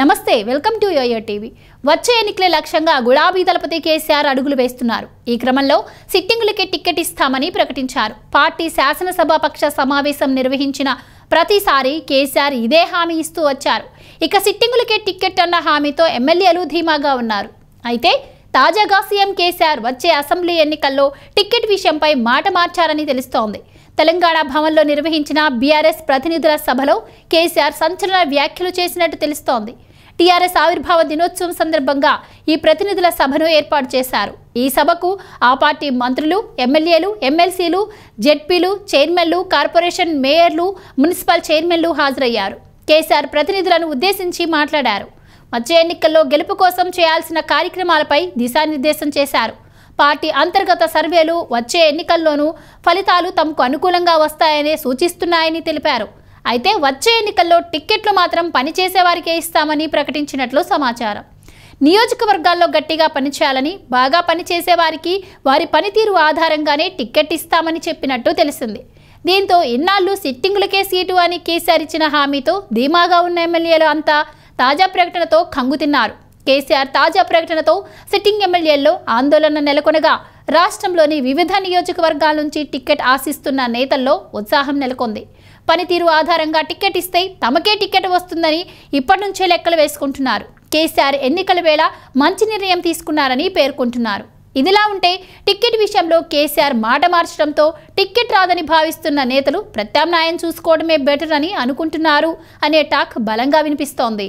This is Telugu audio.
నమస్తే వెల్కమ్ టు యోయో టీవీ వచ్చే ఎన్నికల లక్ష్యంగా గులాబీ దళపతి కేసీఆర్ అడుగులు వేస్తున్నారు ఈ క్రమంలో సిట్టింగులకే టిక్కెట్ ఇస్తామని ప్రకటించారు పార్టీ శాసనసభాపక్ష సమావేశం నిర్వహించిన ప్రతిసారి కేసీఆర్ ఇదే హామీ ఇస్తూ వచ్చారు ఇక సిట్టింగులకే టిక్కెట్ అన్న హామీతో ఎమ్మెల్యేలు ధీమాగా ఉన్నారు అయితే తాజాగా సీఎం కేసీఆర్ వచ్చే అసెంబ్లీ ఎన్నికల్లో టిక్కెట్ విషయంపై మాట మార్చారని తెలుస్తోంది తెలంగాణ భవన్లో నిర్వహించిన బీఆర్ఎస్ ప్రతినిధుల సభలో కేసీఆర్ సంచలన వ్యాఖ్యలు చేసినట్టు తెలుస్తోంది టీఆర్ఎస్ ఆవిర్భావ దినోత్సవం సందర్భంగా ఈ ప్రతినిధుల సభను ఏర్పాటు చేశారు ఈ సభకు ఆ పార్టీ మంత్రులు ఎమ్మెల్యేలు ఎమ్మెల్సీలు జెడ్పీలు చైర్మన్లు కార్పొరేషన్ మేయర్లు మున్సిపల్ చైర్మన్లు హాజరయ్యారు కేసీఆర్ ప్రతినిధులను ఉద్దేశించి మాట్లాడారు మధ్య ఎన్నికల్లో గెలుపు కోసం చేయాల్సిన కార్యక్రమాలపై దిశానిర్దేశం చేశారు పార్టీ అంతర్గత సర్వేలు వచ్చే ఎన్నికల్లోనూ ఫలితాలు తమకు అనుకూలంగా వస్తాయని సూచిస్తున్నాయని తెలిపారు అయితే వచ్చే ఎన్నికల్లో టిక్కెట్లు మాత్రం పనిచేసే వారికే ఇస్తామని ప్రకటించినట్లు సమాచారం నియోజకవర్గాల్లో గట్టిగా పనిచేయాలని బాగా పనిచేసే వారికి వారి పనితీరు ఆధారంగానే టిక్కెట్ ఇస్తామని చెప్పినట్టు తెలిసింది దీంతో ఇన్నాళ్ళు సిట్టింగులకే సీటు అని కేసీఆర్ ఇచ్చిన హామీతో ధీమాగా ఉన్న ఎమ్మెల్యేలు అంతా తాజా ప్రకటనతో కంగుతిన్నారు కేసీఆర్ తాజా ప్రకటనతో సిట్టింగ్ ఎమ్మెల్యేల్లో ఆందోళన నెలకొనగా రాష్ట్రంలోని వివిధ నియోజకవర్గాల నుంచి టిక్కెట్ ఆశిస్తున్న నేతల్లో ఉత్సాహం నెలకొంది పనితీరు ఆధారంగా టికెట్ ఇస్తే తమకే టికెట్ వస్తుందని ఇప్పటి నుంచే లెక్కలు వేసుకుంటున్నారు కేసీఆర్ ఎన్నికల వేళ మంచి నిర్ణయం తీసుకున్నారని పేర్కొంటున్నారు ఇదిలా ఉంటే టిక్కెట్ విషయంలో కేసీఆర్ మాట మార్చడంతో టిక్కెట్ రాదని భావిస్తున్న నేతలు ప్రత్యామ్నాయం చూసుకోవడమే బెటర్ అని అనుకుంటున్నారు అనే టాక్ బలంగా వినిపిస్తోంది